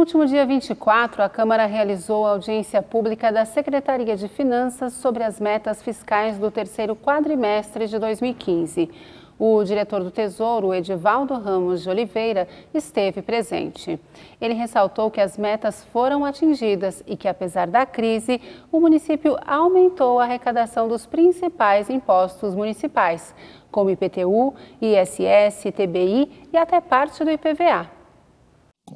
último dia 24, a Câmara realizou a audiência pública da Secretaria de Finanças sobre as metas fiscais do terceiro quadrimestre de 2015. O diretor do Tesouro, Edivaldo Ramos de Oliveira, esteve presente. Ele ressaltou que as metas foram atingidas e que, apesar da crise, o município aumentou a arrecadação dos principais impostos municipais, como IPTU, ISS, TBI e até parte do IPVA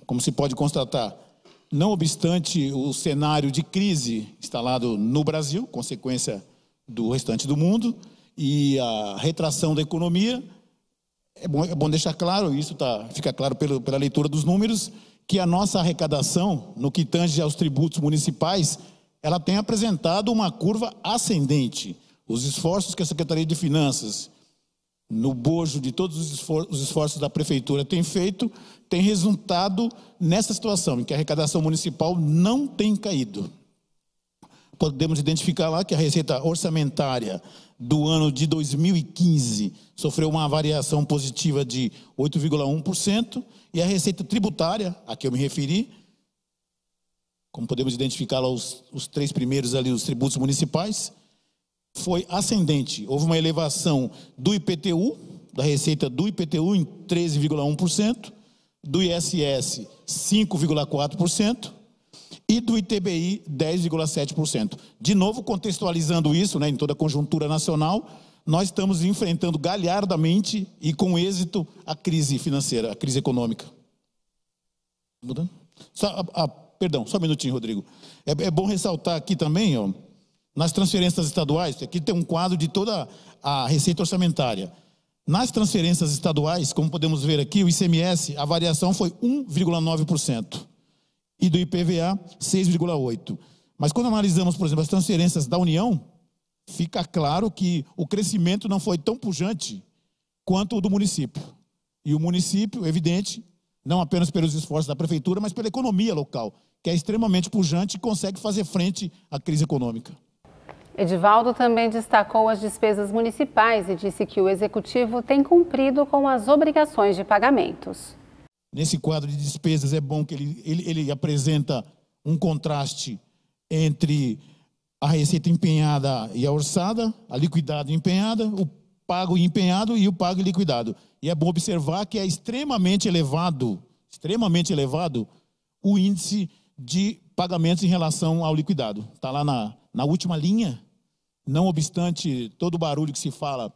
como se pode constatar, não obstante o cenário de crise instalado no Brasil, consequência do restante do mundo, e a retração da economia, é bom, é bom deixar claro, isso tá, fica claro pelo, pela leitura dos números, que a nossa arrecadação, no que tange aos tributos municipais, ela tem apresentado uma curva ascendente. Os esforços que a Secretaria de Finanças no bojo de todos os, esforços da prefeitura tem feito, tem resultado nessa situação, em que a arrecadação municipal não tem caído. Podemos identificar lá que a receita orçamentária do ano de 2015 sofreu uma variação positiva de 8,1% e a receita tributária, a que eu me referi, como podemos identificar lá os, os três primeiros ali, os tributos municipais, foi ascendente. Houve uma elevação do IPTU, da receita do IPTU em 13,1%, do ISS 5,4% e do ITBI 10,7%. De novo, contextualizando isso né, em toda a conjuntura nacional, nós estamos enfrentando galhardamente e com êxito a crise financeira, a crise econômica. Mudando? Só, perdão, só um minutinho, Rodrigo. É, é bom ressaltar aqui também, ó, nas transferências estaduais, aqui tem um quadro de toda a receita orçamentária. Nas transferências estaduais, como podemos ver aqui, o ICMS, a variação foi 1,9%. E do IPVA, 6,8%. Mas quando analisamos, por exemplo, as transferências da União, fica claro que o crescimento não foi tão pujante quanto o do município. E o município, evidente, não apenas pelos esforços da prefeitura, mas pela economia local, que é extremamente pujante e consegue fazer frente à crise econômica. Edivaldo também destacou as despesas municipais e disse que o executivo tem cumprido com as obrigações de pagamentos. Nesse quadro de despesas é bom que ele, ele, ele apresenta um contraste entre a receita empenhada e a orçada, a liquidada e empenhada, o pago e empenhado e o pago e liquidado. E é bom observar que é extremamente elevado, extremamente elevado, o índice de pagamentos em relação ao liquidado. Está lá na, na última linha, não obstante todo o barulho que se fala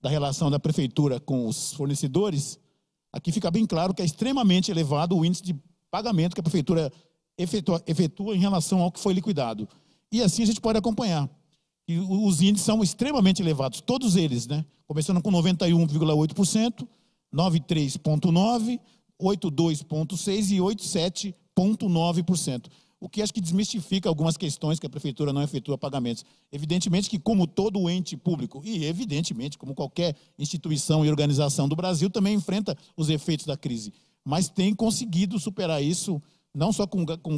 da relação da prefeitura com os fornecedores, aqui fica bem claro que é extremamente elevado o índice de pagamento que a prefeitura efetua, efetua em relação ao que foi liquidado. E assim a gente pode acompanhar. E os índices são extremamente elevados, todos eles, né? Começando com 91,8%, 93,9%, 82,6% e 87,9% o que acho que desmistifica algumas questões que a prefeitura não efetua pagamentos. Evidentemente que, como todo ente público, e evidentemente como qualquer instituição e organização do Brasil, também enfrenta os efeitos da crise, mas tem conseguido superar isso, não só com, com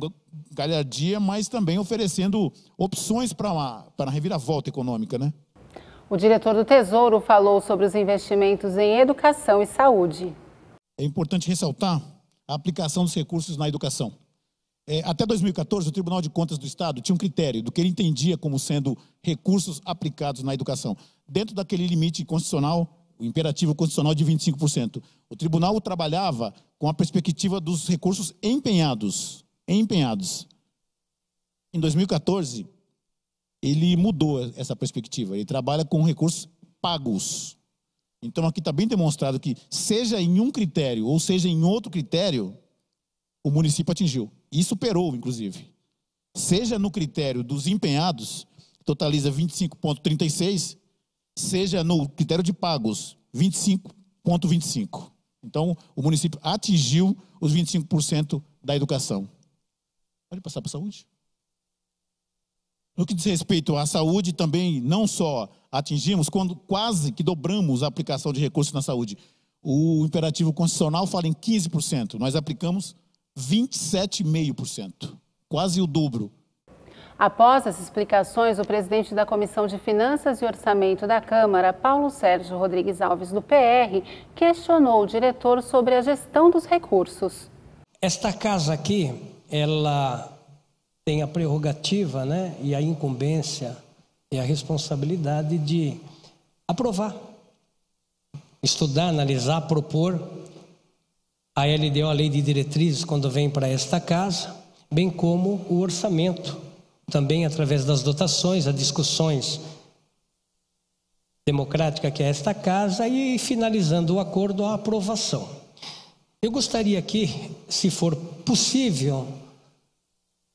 galhardia, mas também oferecendo opções para a reviravolta econômica, né? O diretor do Tesouro falou sobre os investimentos em educação e saúde. É importante ressaltar a aplicação dos recursos na educação. É, até 2014, o Tribunal de Contas do Estado tinha um critério do que ele entendia como sendo recursos aplicados na educação. Dentro daquele limite constitucional, o imperativo constitucional de 25%, o tribunal trabalhava com a perspectiva dos recursos empenhados. Empenhados. Em 2014, ele mudou essa perspectiva. Ele trabalha com recursos pagos. Então, aqui está bem demonstrado que, seja em um critério ou seja em outro critério, o município atingiu e superou, inclusive. Seja no critério dos empenhados, totaliza 25,36, seja no critério de pagos, 25,25. Então, o município atingiu os 25% da educação. Pode passar para a saúde? No que diz respeito à saúde, também não só atingimos, quando quase que dobramos a aplicação de recursos na saúde. O imperativo constitucional fala em 15%, nós aplicamos 27,5%, quase o dobro. Após as explicações, o presidente da Comissão de Finanças e Orçamento da Câmara, Paulo Sérgio Rodrigues Alves, do PR, questionou o diretor sobre a gestão dos recursos. Esta casa aqui, ela tem a prerrogativa né, e a incumbência e a responsabilidade de aprovar, estudar, analisar, propor a LDO, é a Lei de Diretrizes, quando vem para esta casa, bem como o orçamento, também através das dotações, as discussões democráticas que é esta casa e finalizando o acordo a aprovação. Eu gostaria aqui, se for possível,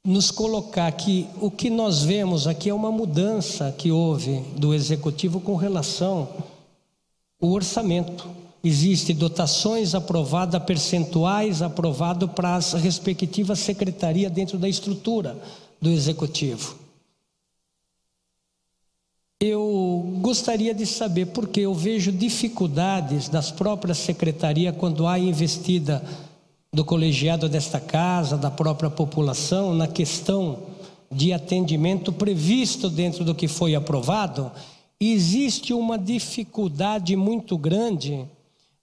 nos colocar que o que nós vemos aqui é uma mudança que houve do executivo com relação ao orçamento. Existem dotações aprovadas, percentuais aprovados para as respectivas secretarias dentro da estrutura do executivo. Eu gostaria de saber, porque eu vejo dificuldades das próprias secretarias quando há investida do colegiado desta casa, da própria população, na questão de atendimento previsto dentro do que foi aprovado, existe uma dificuldade muito grande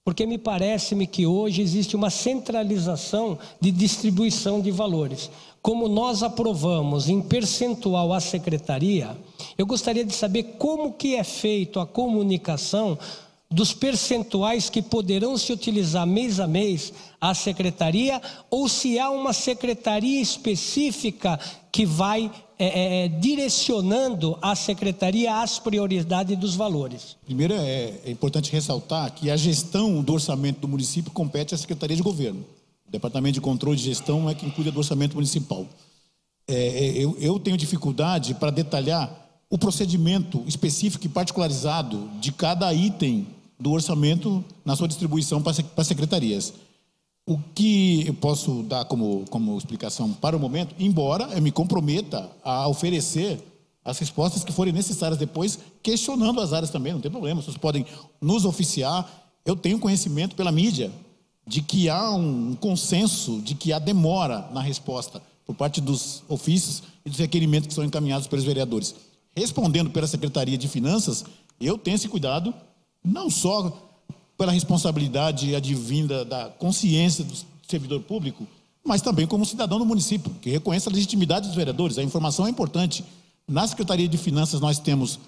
porque me parece-me que hoje existe uma centralização de distribuição de valores. Como nós aprovamos em percentual a secretaria, eu gostaria de saber como que é feito a comunicação dos percentuais que poderão se utilizar mês a mês à secretaria, ou se há uma secretaria específica que vai é, é, é direcionando à secretaria as prioridades dos valores. Primeiro, é, é importante ressaltar que a gestão do orçamento do município compete à Secretaria de Governo. O Departamento de Controle de Gestão é quem cuida do orçamento municipal. É, é, eu, eu, tenho dificuldade para detalhar o procedimento específico e particularizado de cada item do orçamento na sua distribuição para as secretarias. O que eu posso dar como, como explicação para o momento, embora eu me comprometa a oferecer as respostas que forem necessárias depois, questionando as áreas também, não tem problema, vocês podem nos oficiar. Eu tenho conhecimento pela mídia de que há um consenso, de que há demora na resposta por parte dos ofícios e dos requerimentos que são encaminhados pelos vereadores. Respondendo pela Secretaria de Finanças, eu tenho esse cuidado não só pela responsabilidade advinda da consciência do servidor público, mas também como cidadão do município, que reconhece a legitimidade dos vereadores. A informação é importante. Na Secretaria de Finanças, nós temos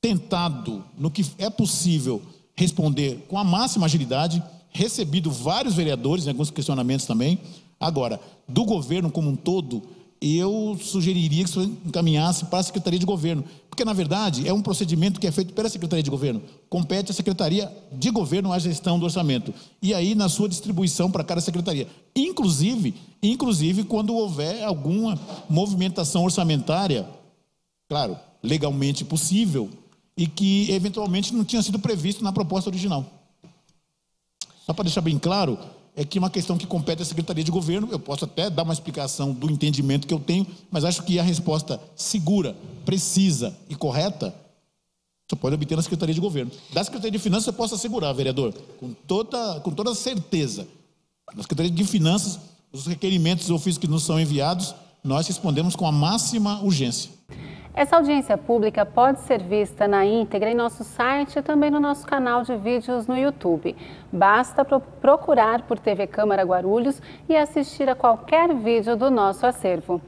tentado, no que é possível, responder com a máxima agilidade, recebido vários vereadores, em alguns questionamentos também. Agora, do governo como um todo, eu sugeriria que você encaminhasse para a Secretaria de Governo, porque na verdade é um procedimento que é feito pela Secretaria de Governo. Compete à Secretaria de Governo a gestão do orçamento e aí na sua distribuição para cada secretaria, inclusive, inclusive quando houver alguma movimentação orçamentária, claro, legalmente possível e que eventualmente não tinha sido previsto na proposta original. Só para deixar bem claro, é que é uma questão que compete à Secretaria de Governo, eu posso até dar uma explicação do entendimento que eu tenho, mas acho que a resposta segura, precisa e correta você pode obter na Secretaria de Governo. Da Secretaria de Finanças, eu posso assegurar, vereador, com toda, com toda certeza. Na Secretaria de Finanças, os requerimentos e ofícios que nos são enviados, nós respondemos com a máxima urgência. Essa audiência pública pode ser vista na íntegra em nosso site e também no nosso canal de vídeos no YouTube. Basta pro procurar por TV Câmara Guarulhos e assistir a qualquer vídeo do nosso acervo.